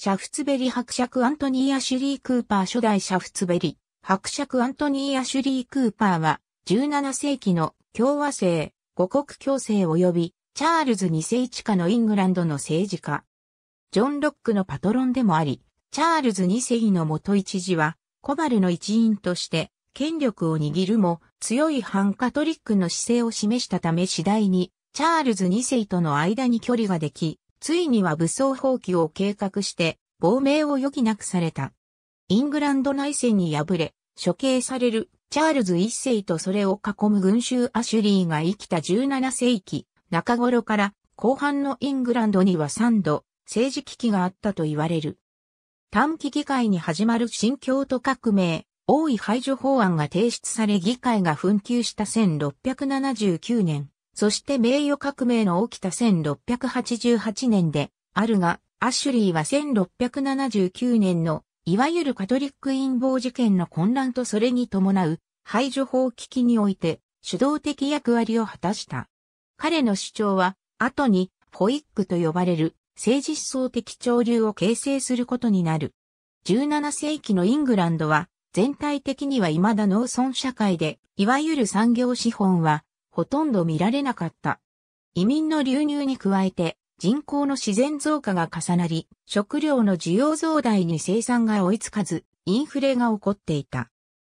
シャフツベリ伯爵アントニー・アシュリー・クーパー初代シャフツベリ伯爵アントニー・アシュリー・クーパーは17世紀の共和制、五国共生及びチャールズ2世一家のイングランドの政治家。ジョン・ロックのパトロンでもあり、チャールズ2世の元一時はコバルの一員として権力を握るも強い反カトリックの姿勢を示したため次第にチャールズ2世との間に距離ができ、ついには武装放棄を計画して亡命を余儀なくされた。イングランド内戦に敗れ、処刑されるチャールズ一世とそれを囲む群衆アシュリーが生きた17世紀中頃から後半のイングランドには3度政治危機があったと言われる。短期議会に始まる新京都革命、王位排除法案が提出され議会が紛糾した1679年、そして名誉革命の起きた1688年であるが、アシュリーは1679年の、いわゆるカトリック陰謀事件の混乱とそれに伴う排除法危機において主導的役割を果たした。彼の主張は、後にホイックと呼ばれる政治思想的潮流を形成することになる。17世紀のイングランドは全体的には未だ農村社会で、いわゆる産業資本はほとんど見られなかった。移民の流入に加えて、人口の自然増加が重なり、食料の需要増大に生産が追いつかず、インフレが起こっていた。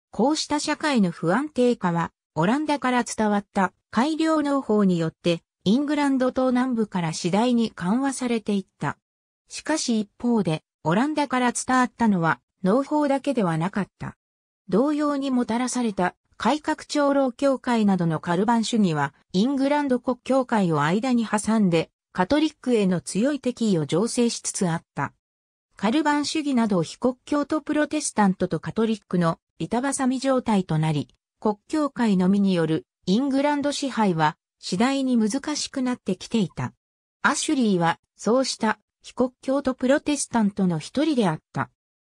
こうした社会の不安定化は、オランダから伝わった改良農法によって、イングランド島南部から次第に緩和されていった。しかし一方で、オランダから伝わったのは、農法だけではなかった。同様にもたらされた改革長老教会などのカルバン主義は、イングランド国教会を間に挟んで、カトリックへの強い敵意を醸成しつつあった。カルバン主義など非国教とプロテスタントとカトリックの板挟み状態となり、国教会のみによるイングランド支配は次第に難しくなってきていた。アシュリーはそうした非国教とプロテスタントの一人であった。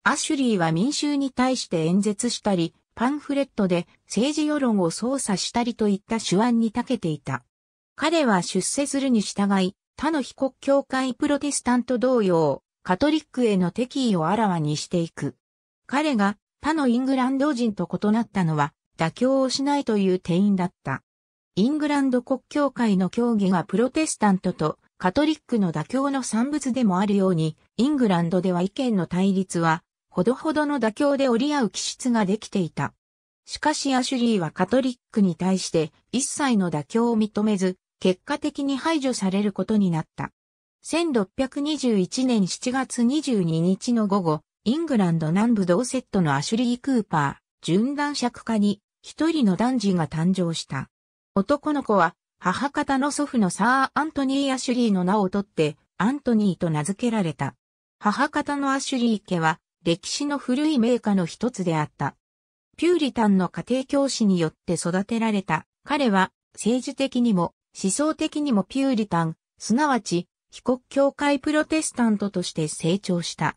アシュリーは民衆に対して演説したり、パンフレットで政治世論を操作したりといった手腕に長けていた。彼は出世するに従い、他の被国教会プロテスタント同様、カトリックへの敵意をあらわにしていく。彼が他のイングランド人と異なったのは、妥協をしないという定員だった。イングランド国教会の協議がプロテスタントとカトリックの妥協の産物でもあるように、イングランドでは意見の対立はほどほどの妥協で折り合う気質ができていた。しかしアシュリーはカトリックに対して一切の妥協を認めず、結果的に排除されることになった。1621年7月22日の午後、イングランド南部ドーセットのアシュリー・クーパー、純男爵家に一人の男児が誕生した。男の子は母方の祖父のサー・アントニー・アシュリーの名を取ってアントニーと名付けられた。母方のアシュリー家は歴史の古い名家の一つであった。ピューリタンの家庭教師によって育てられた彼は政治的にも思想的にもピューリタン、すなわち被告教会プロテスタントとして成長した。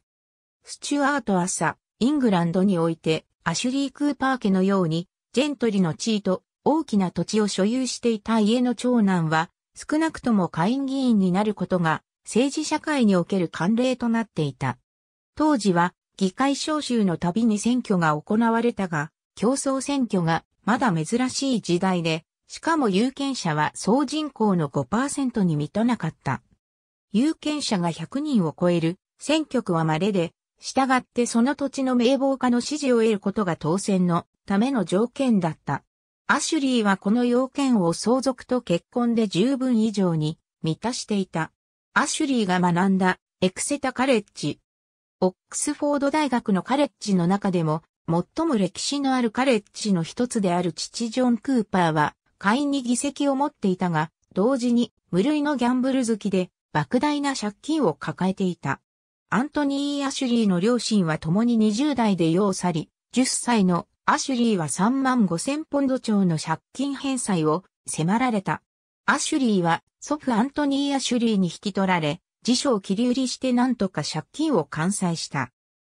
スチュアート朝、イングランドにおいてアシュリー・クーパー家のようにジェントリの地位と大きな土地を所有していた家の長男は少なくとも下院議員になることが政治社会における慣例となっていた。当時は議会召集のたびに選挙が行われたが、競争選挙がまだ珍しい時代で、しかも有権者は総人口の5%に満たなかった。有権者が100人を超える選挙区は稀で、従ってその土地の名簿家の支持を得ることが当選のための条件だった。アシュリーはこの要件を相続と結婚で十分以上に満たしていた。アシュリーが学んだエクセタカレッジオックスフォード大学のカレッジの中でも、最も歴史のあるカレッジの一つである父ジョン・クーパーは、会員に議席を持っていたが、同時に無類のギャンブル好きで、莫大な借金を抱えていた。アントニー・アシュリーの両親は共に20代で世を去り、10歳のアシュリーは3万5千ポンド超の借金返済を迫られた。アシュリーは祖父アントニー・アシュリーに引き取られ、辞書を切り売りして何とか借金を完済した。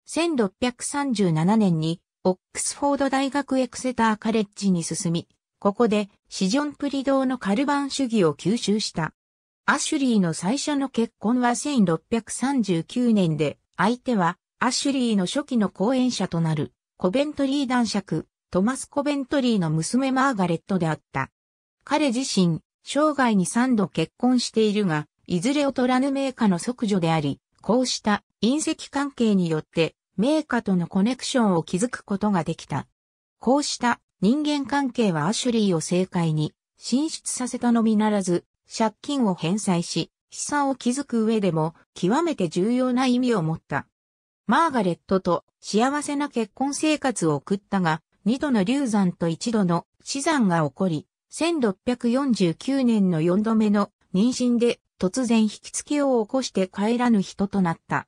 1637年にオックスフォード大学エクセターカレッジに進み、ここでシジョンプリドーのカルバン主義を吸収した。アシュリーの最初の結婚は1639年で、相手はアシュリーの初期の講演者となるコベントリー男爵、トマス・コベントリーの娘マーガレットであった。彼自身、生涯に3度結婚しているが、いずれ劣らぬ名家の即女であり、こうした隕石関係によって名家とのコネクションを築くことができた。こうした人間関係はアシュリーを正解に進出させたのみならず、借金を返済し、資産を築く上でも極めて重要な意味を持った。マーガレットと幸せな結婚生活を送ったが、二度の流産と一度の死産が起こり、1649年の四度目の妊娠で突然引きつけを起こして帰らぬ人となった。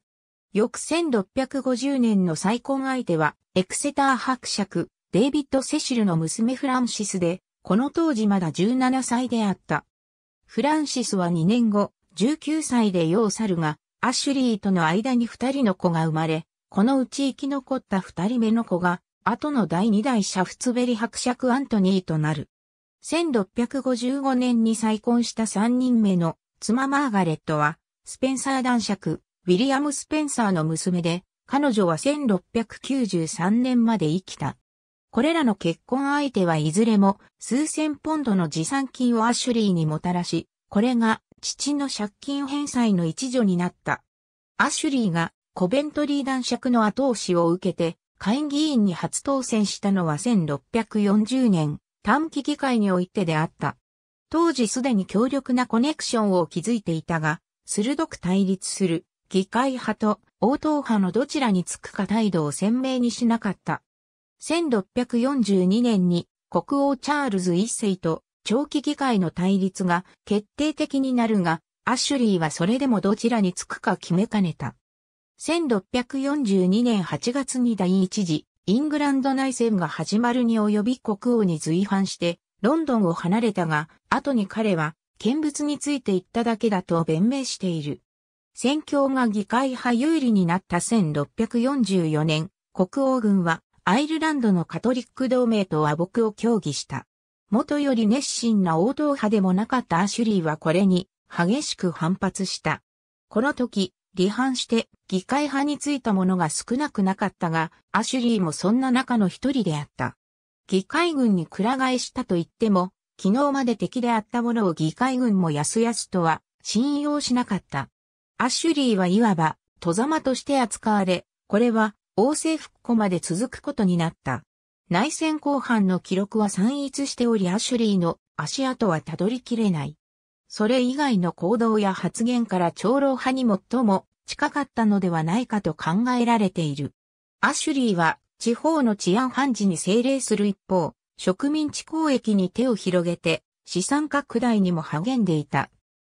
翌1650年の再婚相手は、エクセター伯爵、デイビッド・セシルの娘フランシスで、この当時まだ17歳であった。フランシスは2年後、19歳でよう。去るが、アシュリーとの間に2人の子が生まれ、このうち生き残った2人目の子が、後の第2代シャフツベリ伯爵アントニーとなる。1655年に再婚した3人目の妻マーガレットは、スペンサー男爵、ウィリアム・スペンサーの娘で、彼女は1693年まで生きた。これらの結婚相手はいずれも数千ポンドの持参金をアシュリーにもたらし、これが父の借金返済の一助になった。アシュリーがコベントリー男爵の後押しを受けて、会議員に初当選したのは1640年、短期議会においてであった。当時すでに強力なコネクションを築いていたが、鋭く対立する議会派と応答派のどちらにつくか態度を鮮明にしなかった。1642年に国王チャールズ一世と長期議会の対立が決定的になるが、アッシュリーはそれでもどちらにつくか決めかねた。1642年8月に第一次イングランド内戦が始まるに及び国王に随伴してロンドンを離れたが、後に彼は、見物について言っただけだと弁明している。戦況が議会派有利になった1644年、国王軍はアイルランドのカトリック同盟と和睦を協議した。元より熱心な王道派でもなかったアシュリーはこれに激しく反発した。この時、離反して議会派についた者が少なくなかったが、アシュリーもそんな中の一人であった。議会軍にく替えしたと言っても、昨日まで敵であったものを議会軍もやすやすとは信用しなかった。アシュリーはいわば、戸様として扱われ、これは、王政復古まで続くことになった。内戦後半の記録は散逸しておりアシュリーの足跡はたどりきれない。それ以外の行動や発言から長老派に最も近かったのではないかと考えられている。アシュリーは地方の治安判事に政令する一方、植民地交易に手を広げて、資産拡大にも励んでいた。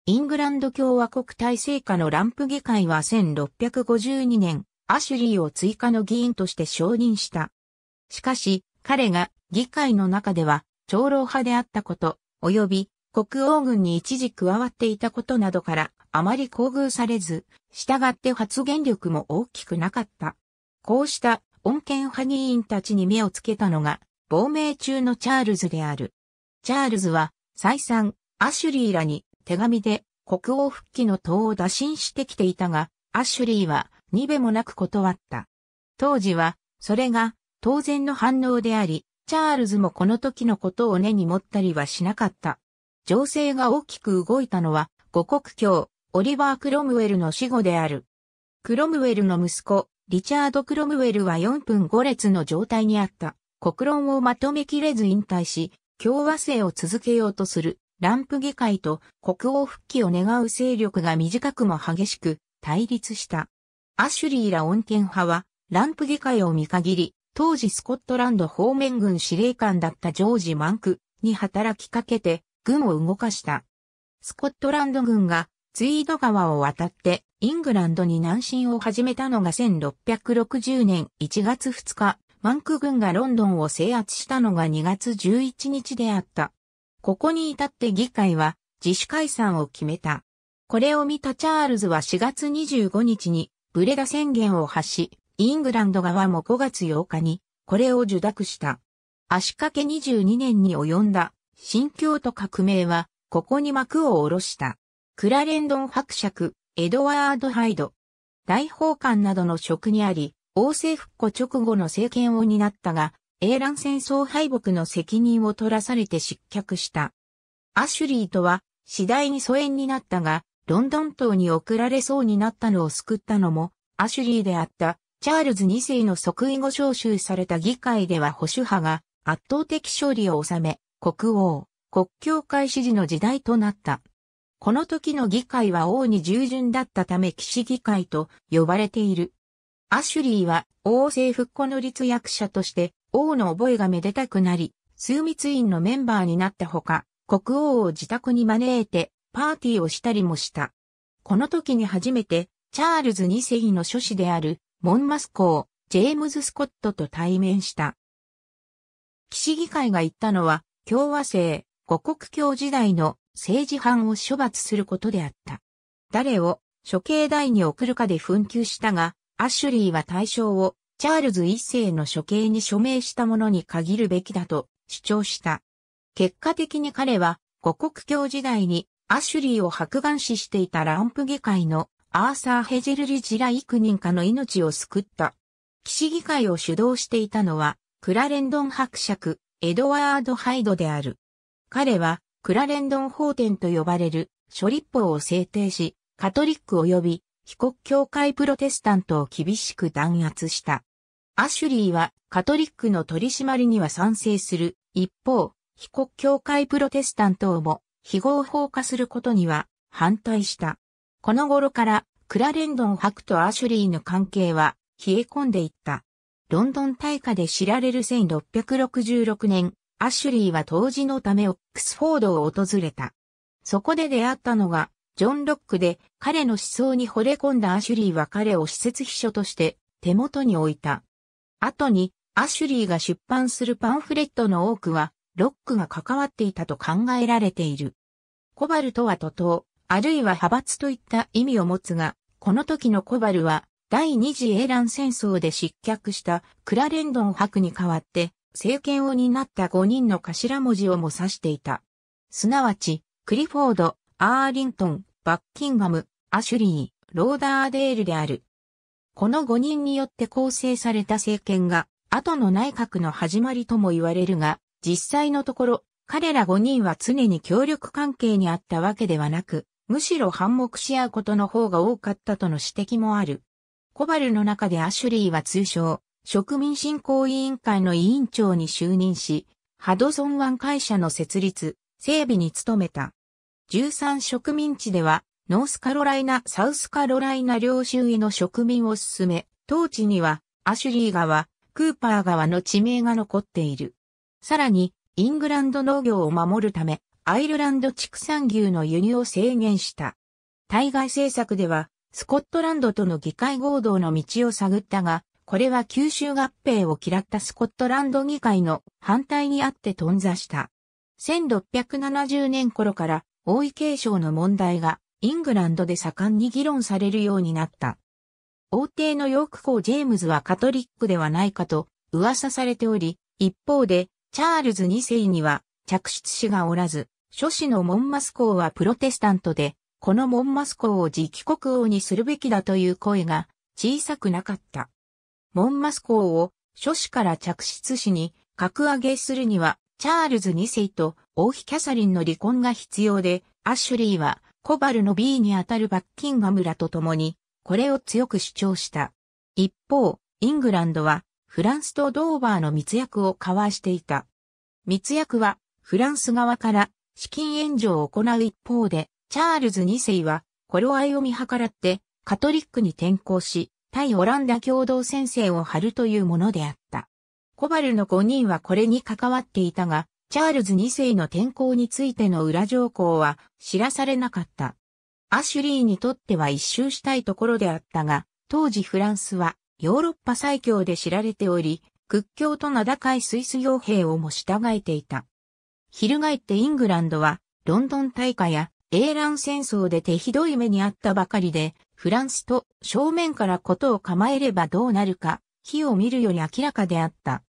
イングランド共和国体制下のランプ議会は1652年、アシュリーを追加の議員として承認した。しかし、彼が議会の中では長老派であったこと、及び国王軍に一時加わっていたことなどから、あまり厚遇されず、従って発言力も大きくなかった。こうした穏健派議員たちに目をつけたのが、亡命中のチャールズである。チャールズは、再三、アシュリーらに手紙で国王復帰の党を打診してきていたが、アシュリーは、にべもなく断った。当時は、それが、当然の反応であり、チャールズもこの時のことを根に持ったりはしなかった。情勢が大きく動いたのは、五国教、オリバー・クロムウェルの死後である。クロムウェルの息子、リチャード・クロムウェルは4分5列の状態にあった。国論をまとめきれず引退し、共和制を続けようとする、ランプ議会と国王復帰を願う勢力が短くも激しく対立した。アシュリーら穏健派は、ランプ議会を見限り、当時スコットランド方面軍司令官だったジョージ・マンクに働きかけて、軍を動かした。スコットランド軍がツイード川を渡ってイングランドに南進を始めたのが1660年1月2日、マンク軍がロンドンを制圧したのが2月11日であった。ここに至って議会は自主解散を決めた。これを見たチャールズは4月25日にブレダ宣言を発し、イングランド側も5月8日にこれを受諾した。足掛け22年に及んだ新教と革命はここに幕を下ろした。クラレンドン伯爵、エドワード・ハイド。大法官などの職にあり、王政復古直後の政権を担ったが、英乱戦争敗北の責任を取らされて失脚した。アシュリーとは次第に疎遠になったが、ロンドン島に送られそうになったのを救ったのも、アシュリーであった、チャールズ2世の即位後召集された議会では保守派が圧倒的勝利を収め、国王、国教会支持の時代となった。この時の議会は王に従順だったため騎士議会と呼ばれている。アシュリーは王政復古の立役者として王の覚えがめでたくなり、枢密院のメンバーになったほか、国王を自宅に招いてパーティーをしたりもした。この時に初めてチャールズ2世の諸子であるモンマス公、ジェームズ・スコットと対面した。騎士議会が言ったのは共和制、五国教時代の政治犯を処罰することであった。誰を処刑台に送るかで紛糾したが、アッシュリーは対象をチャールズ一世の処刑に署名したものに限るべきだと主張した。結果的に彼は五国教時代にアッシュリーを白眼視していたランプ議会のアーサー・ヘジェルリ・ジラ幾人かの命を救った。騎士議会を主導していたのはクラレンドン伯爵、エドワード・ハイドである。彼はクラレンドン法典と呼ばれる諸立法を制定し、カトリック及び被国教会プロテスタントを厳しく弾圧した。アシュリーはカトリックの取り締まりには賛成する。一方、被国教会プロテスタントをも非合法化することには反対した。この頃からクラレンドン博とアシュリーの関係は冷え込んでいった。ロンドン大火で知られる1666年、アシュリーは当時のためオックスフォードを訪れた。そこで出会ったのが、ジョン・ロックで、彼の思想に惚れ込んだアシュリーは彼を施設秘書として手元に置いた。後に、アシュリーが出版するパンフレットの多くは、ロックが関わっていたと考えられている。コバルとは徒党、あるいは派閥といった意味を持つが、この時のコバルは、第二次英乱戦争で失脚したクラレンドン博に代わって、政権を担った5人の頭文字をも指していた。すなわち、クリフォード、アーリントン、バッキンガム、アシュリー、ローダーデールである。この5人によって構成された政権が、後の内閣の始まりとも言われるが、実際のところ、彼ら5人は常に協力関係にあったわけではなく、むしろ反目し合うことの方が多かったとの指摘もある。コバルの中でアシュリーは通称、植民振興委員会の委員長に就任し、ハドソン湾会社の設立、整備に努めた。13植民地では、ノースカロライナ、サウスカロライナ領収への植民を進め、当地には、アシュリー川、クーパー川の地名が残っている。さらに、イングランド農業を守るため、アイルランド畜産牛の輸入を制限した。対外政策では、スコットランドとの議会合同の道を探ったが、これは九州合併を嫌ったスコットランド議会の反対にあって頓挫した。1670年頃から王位継承の問題がイングランドで盛んに議論されるようになった。王帝のヨーク公ジェームズはカトリックではないかと噂されており、一方でチャールズ2世には着出子がおらず、諸子のモンマス公はプロテスタントで、このモンマス公を直帰国王にするべきだという声が小さくなかった。モンマス公を諸子から着出しに格上げするには、チャールズ2世と王妃キャサリンの離婚が必要で、アッシュリーはコバルの B にあたるバッキンガムらと共に、これを強く主張した。一方、イングランドは、フランスとドーバーの密約を交わしていた。密約は、フランス側から資金援助を行う一方で、チャールズ2世は、頃合いを見計らって、カトリックに転向し、対オランダ共同戦線を張るというものであった。コバルの5人はこれに関わっていたが、チャールズ2世の転校についての裏条項は知らされなかった。アシュリーにとっては一周したいところであったが、当時フランスはヨーロッパ最強で知られており、屈強と名高いスイス傭兵をも従えていた。翻ってイングランドはロンドン大火や英ン戦争で手ひどい目にあったばかりで、フランスと正面からことを構えればどうなるか、火を見るより明らかであった。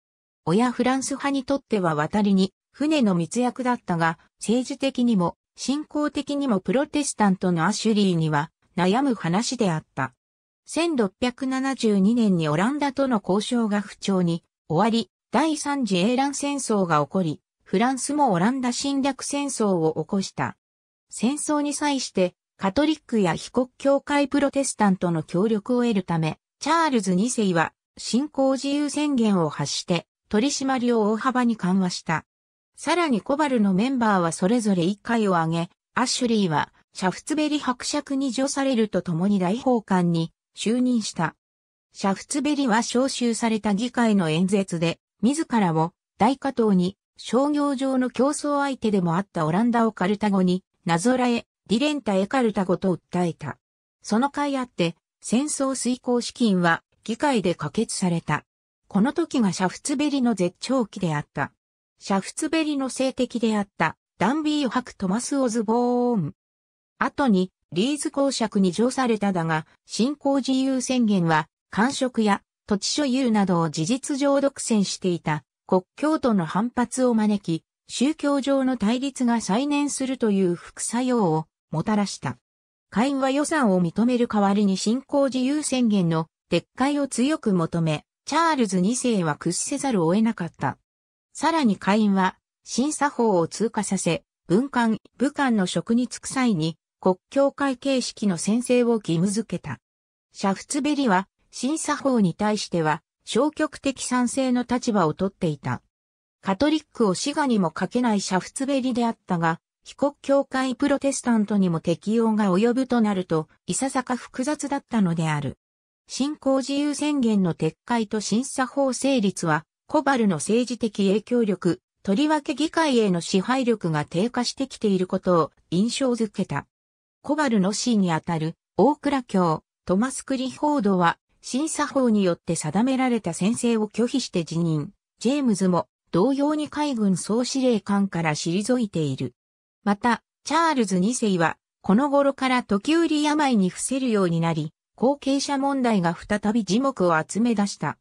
親フランス派にとっては渡りに船の密約だったが、政治的にも、信仰的にもプロテスタントのアシュリーには悩む話であった。1672年にオランダとの交渉が不調に終わり、第三次英乱戦争が起こり、フランスもオランダ侵略戦争を起こした。戦争に際してカトリックや被国教会プロテスタントの協力を得るため、チャールズ2世は信仰自由宣言を発して取り締まりを大幅に緩和した。さらにコバルのメンバーはそれぞれ一回を挙げ、アッシュリーはシャフツベリ伯爵に除されるとともに大法官に就任した。シャフツベリは召集された議会の演説で、自らを大加藤に商業上の競争相手でもあったオランダをカルタゴになぞらえ、ディレンタ・エカルタゴと訴えた。その甲斐あって、戦争遂行資金は議会で可決された。この時がシャフツベリの絶頂期であった。シャフツベリの性的であったダンビー・ハク・トマス・オズボーン。後にリーズ公爵に上されただが、新興自由宣言は、官職や土地所有などを事実上独占していた国境との反発を招き、宗教上の対立が再燃するという副作用をもたらした。会員は予算を認める代わりに信仰自由宣言の撤回を強く求め、チャールズ2世は屈せざるを得なかった。さらに会員は審査法を通過させ、文官、武官の職に就く際に国境会形式の宣誓を義務付けた。シャフツベリは審査法に対しては消極的賛成の立場をとっていた。カトリックを死がにもかけないシャフツベリであったが、被告教会プロテスタントにも適用が及ぶとなると、いささか複雑だったのである。信仰自由宣言の撤回と審査法成立は、コバルの政治的影響力、とりわけ議会への支配力が低下してきていることを印象づけた。コバルの死にあたる大倉教、トマス・クリフォードは、審査法によって定められた宣誓を拒否して辞任。ジェームズも同様に海軍総司令官から退いている。また、チャールズ2世は、この頃から時折病に伏せるようになり、後継者問題が再び樹木を集め出した。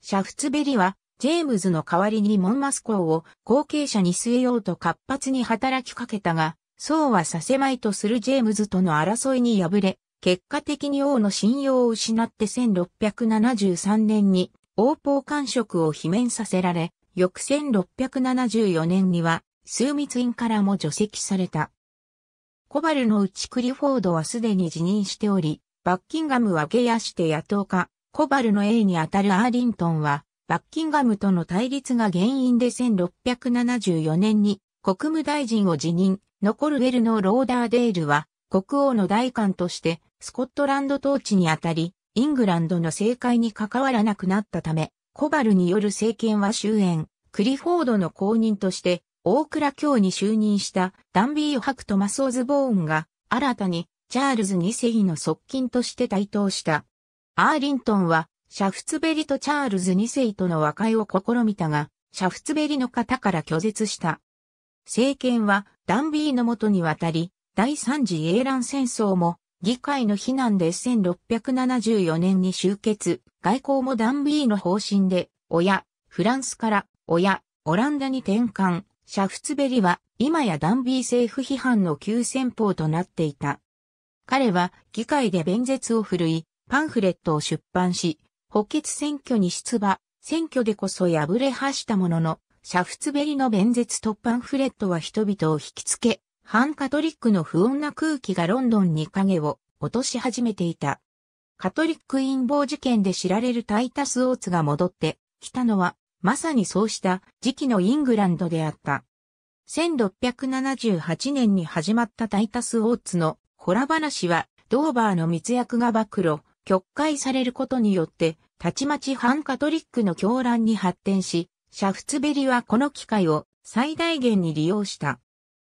シャフツベリは、ジェームズの代わりにモンマス校を後継者に据えようと活発に働きかけたが、そうはさせまいとするジェームズとの争いに敗れ、結果的に王の信用を失って1673年に王侯官職を罷免させられ、翌1674年には枢密院からも除籍された。コバルのうちクリフォードはすでに辞任しており、バッキンガムは下野して野党化、コバルの A にあたるアーリントンは、バッキンガムとの対立が原因で1674年に国務大臣を辞任、残るウェルのローダーデールは、国王の代官としてスコットランド統治にあたり、イングランドの政界に関わらなくなったため、コバルによる政権は終焉、クリフォードの後任として大倉卿に就任したダンビー・ハクトマス・オズボーンが新たにチャールズ2世の側近として台頭した。アーリントンはシャフツベリとチャールズ2世との和解を試みたが、シャフツベリの方から拒絶した。政権はダンビーのもとに渡り、第三次英乱戦争も議会の非難で1674年に終結、外交もダンビーの方針で、親、フランスから、親、オランダに転換、シャフツベリは今やダンビー政府批判の急先鋒となっていた。彼は議会で弁舌を振るい、パンフレットを出版し、補欠選挙に出馬、選挙でこそ敗れはしたものの、シャフツベリの弁舌とパンフレットは人々を引きつけ、反カトリックの不穏な空気がロンドンに影を落とし始めていた。カトリック陰謀事件で知られるタイタス・オーツが戻ってきたのはまさにそうした時期のイングランドであった。1678年に始まったタイタス・オーツのホラ話は、ドーバーの密約が暴露、曲解されることによって、たちまち反カトリックの狂乱に発展し、シャフツベリはこの機会を最大限に利用した。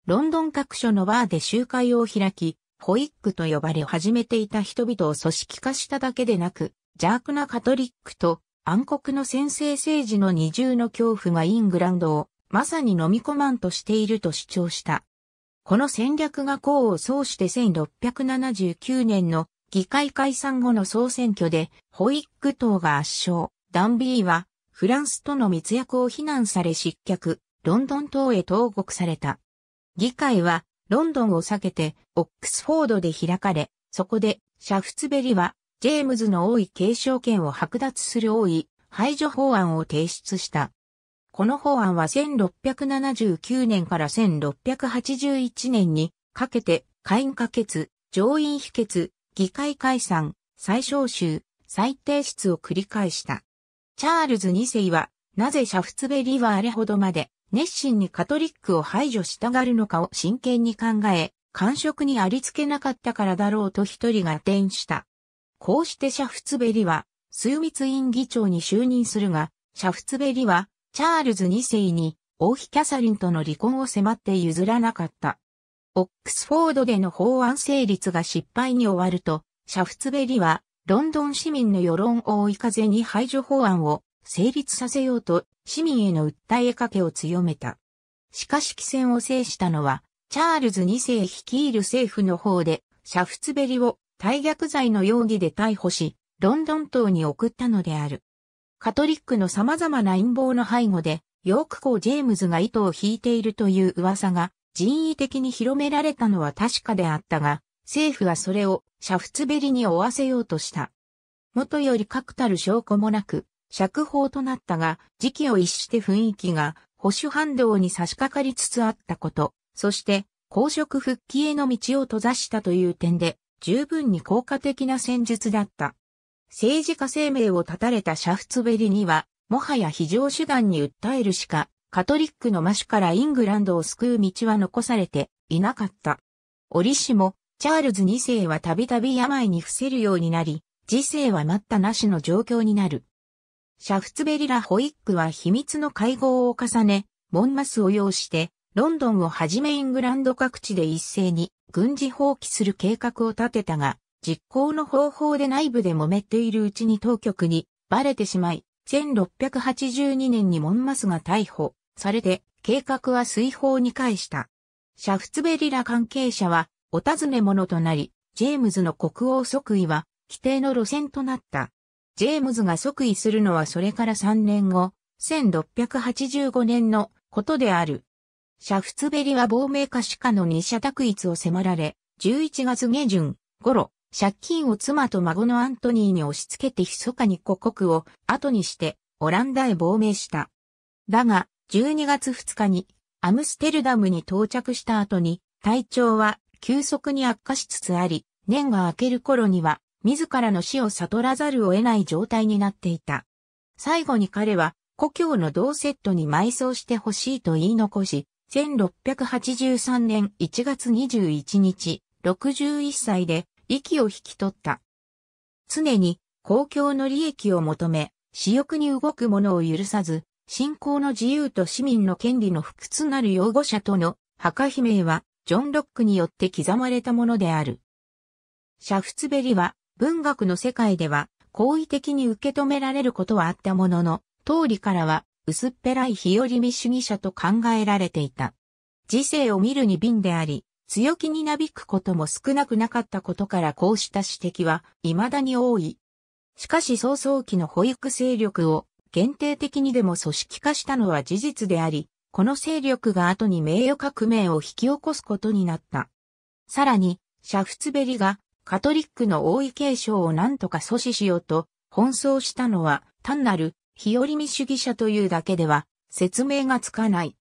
ロンドン各所のバーで集会を開き、ホイックと呼ばれ始めていた人々を組織化しただけでなく、邪悪なカトリックと暗黒の先制政治の二重の恐怖がイングランドをまさに飲み込まんとしていると主張した。この戦略が功を奏して1679年の議会解散後の総選挙でホイッグ党が圧勝、ダンビーはフランスとの密約を非難され失脚、ロンドン島へ投獄された。議会はロンドンを避けてオックスフォードで開かれ、そこでシャフツベリはジェームズの王位継承権を剥奪する王位排除法案を提出した。この法案は1679年から1681年にかけて下院可決、上院否決、議会解散、再召集、再提出を繰り返した。チャールズ2世はなぜシャフツベリはあれほどまで熱心にカトリックを排除したがるのかを真剣に考え、感触にありつけなかったからだろうと一人が転した。こうしてシャフツベリは、枢密院議長に就任するが、シャフツベリは、チャールズ2世に、王妃キャサリンとの離婚を迫って譲らなかった。オックスフォードでの法案成立が失敗に終わると、シャフツベリは、ロンドン市民の世論を追い風に排除法案を成立させようと、市民への訴えかけを強めた。しかし、規戦を制したのは、チャールズ2世率いる政府の方で、シャフツベリを大逆罪の容疑で逮捕し、ロンドン島に送ったのである。カトリックの様々な陰謀の背後で、ヨーク校ジェームズが糸を引いているという噂が人為的に広められたのは確かであったが、政府はそれをシャフツベリに負わせようとした。元より確たる証拠もなく、釈放となったが、時期を逸して雰囲気が保守反動に差し掛かりつつあったこと、そして、公職復帰への道を閉ざしたという点で、十分に効果的な戦術だった。政治家生命を絶たれたシャフツベリには、もはや非常手段に訴えるしか、カトリックの魔種からイングランドを救う道は残されていなかった。折しも、チャールズ2世はたびたび病に伏せるようになり、時世は待ったなしの状況になる。シャフツベリラ・ホイックは秘密の会合を重ね、モンマスを要して、ロンドンをはじめイングランド各地で一斉に軍事放棄する計画を立てたが、実行の方法で内部で揉めているうちに当局にバレてしまい、1682年にモンマスが逮捕されて、計画は水泡に返した。シャフツベリラ関係者は、お尋ね者となり、ジェームズの国王即位は、規定の路線となった。ジェームズが即位するのはそれから3年後、1685年のことである。シャフツベリは亡命か死かの二者択一を迫られ、11月下旬、頃、借金を妻と孫のアントニーに押し付けて密かに故国を後にしてオランダへ亡命した。だが、12月2日にアムステルダムに到着した後に体調は急速に悪化しつつあり、年が明ける頃には自らの死を悟らざるを得ない状態になっていた。最後に彼は故郷の同セットに埋葬してほしいと言い残し、1683年1月21日、61歳で息を引き取った。常に公共の利益を求め、私欲に動く者を許さず、信仰の自由と市民の権利の不屈なる擁護者との墓悲鳴は、ジョン・ロックによって刻まれたものである。シャフツベリは、文学の世界では、好意的に受け止められることはあったものの、通りからは、薄っぺらい日和見主義者と考えられていた。時世を見るに瓶であり、強気になびくことも少なくなかったことからこうした指摘は未だに多い。しかし早々期の保育勢力を限定的にでも組織化したのは事実であり、この勢力が後に名誉革命を引き起こすことになった。さらに、シャフツベリがカトリックの王位継承を何とか阻止しようと奔走したのは単なる日和見主義者というだけでは説明がつかない。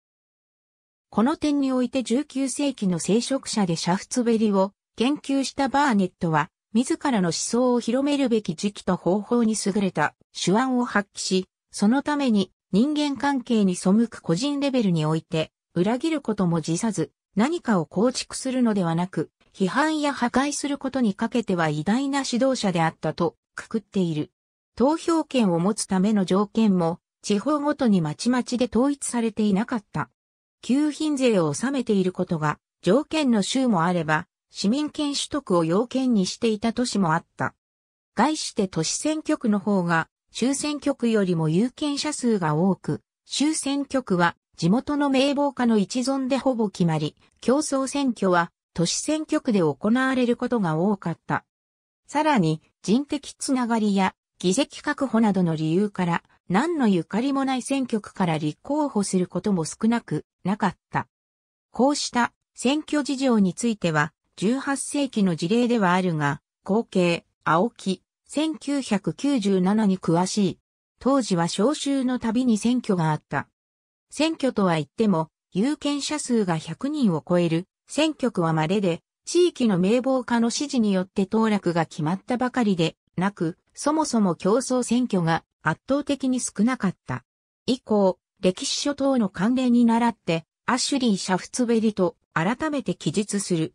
この点において19世紀の聖職者で煮沸ベリを研究したバーネットは、自らの思想を広めるべき時期と方法に優れた手腕を発揮し、そのために人間関係に背く個人レベルにおいて、裏切ることも辞さず、何かを構築するのではなく、批判や破壊することにかけては偉大な指導者であったとくくっている。投票権を持つための条件も、地方ごとにまちまちで統一されていなかった。給品税を納めていることが、条件の州もあれば、市民権取得を要件にしていた都市もあった。外して都市選挙区の方が、州選挙区よりも有権者数が多く、州選挙区は地元の名簿家の一存でほぼ決まり、競争選挙は都市選挙区で行われることが多かった。さらに人的つながりや議席確保などの理由から、何のゆかりもない選挙区から立候補することも少なくなかった。こうした選挙事情については、18世紀の事例ではあるが、後継、青木、1997に詳しい。当時は召集のびに選挙があった。選挙とは言っても、有権者数が100人を超える選挙区は稀で、地域の名簿家の指示によって当落が決まったばかりで、なく、そもそも競争選挙が圧倒的に少なかった。以降、歴史書等の関連に倣って、アシュリー・シャフツベリと改めて記述する。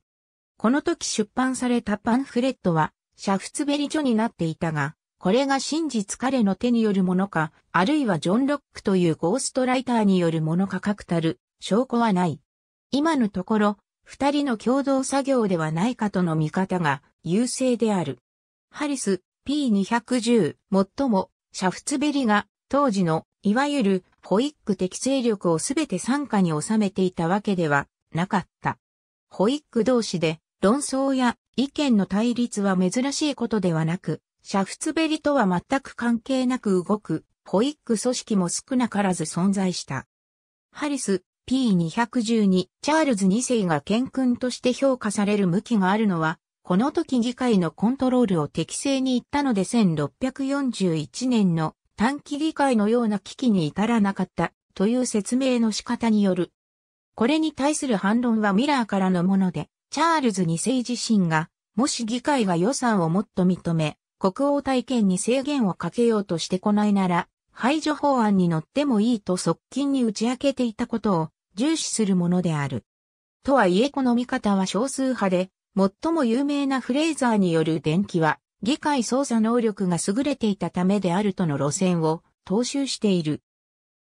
この時出版されたパンフレットは、シャフツベリ著になっていたが、これが真実彼の手によるものか、あるいはジョン・ロックというゴーストライターによるものか確たる証拠はない。今のところ、二人の共同作業ではないかとの見方が優勢である。ハリス、P210、最も、シャフツベリが、当時の、いわゆる、ホイック適正力をすべて参加に収めていたわけでは、なかった。ホイック同士で、論争や意見の対立は珍しいことではなく、シャフツベリとは全く関係なく動く、ホイック組織も少なからず存在した。ハリス、P212、チャールズ2世が健君として評価される向きがあるのは、この時議会のコントロールを適正に言ったので1641年の短期議会のような危機に至らなかったという説明の仕方による。これに対する反論はミラーからのもので、チャールズ2世自身が、もし議会が予算をもっと認め、国王体験に制限をかけようとしてこないなら、排除法案に乗ってもいいと側近に打ち明けていたことを重視するものである。とはいえこの見方は少数派で、最も有名なフレーザーによる電気は、議会操作能力が優れていたためであるとの路線を踏襲している。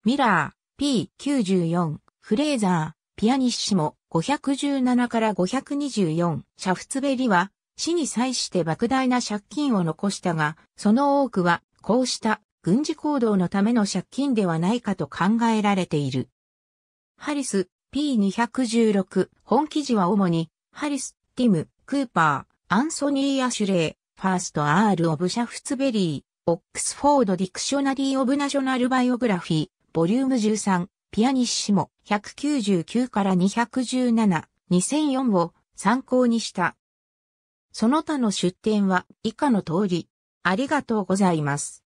ミラー、P94、フレーザー、ピアニッシモ、517から524、シャフツベリは、死に際して莫大な借金を残したが、その多くは、こうした軍事行動のための借金ではないかと考えられている。ハリス、P216、本記事は主に、ハリスティム、クーパー、アンソニー・アシュレイ、ファースト・アール・オブ・シャフツベリー、オックスフォード・ディクショナリー・オブ・ナショナル・バイオグラフィー、ボリューム13、ピアニッシモ、199から217、2004を参考にした。その他の出典は以下の通り、ありがとうございます。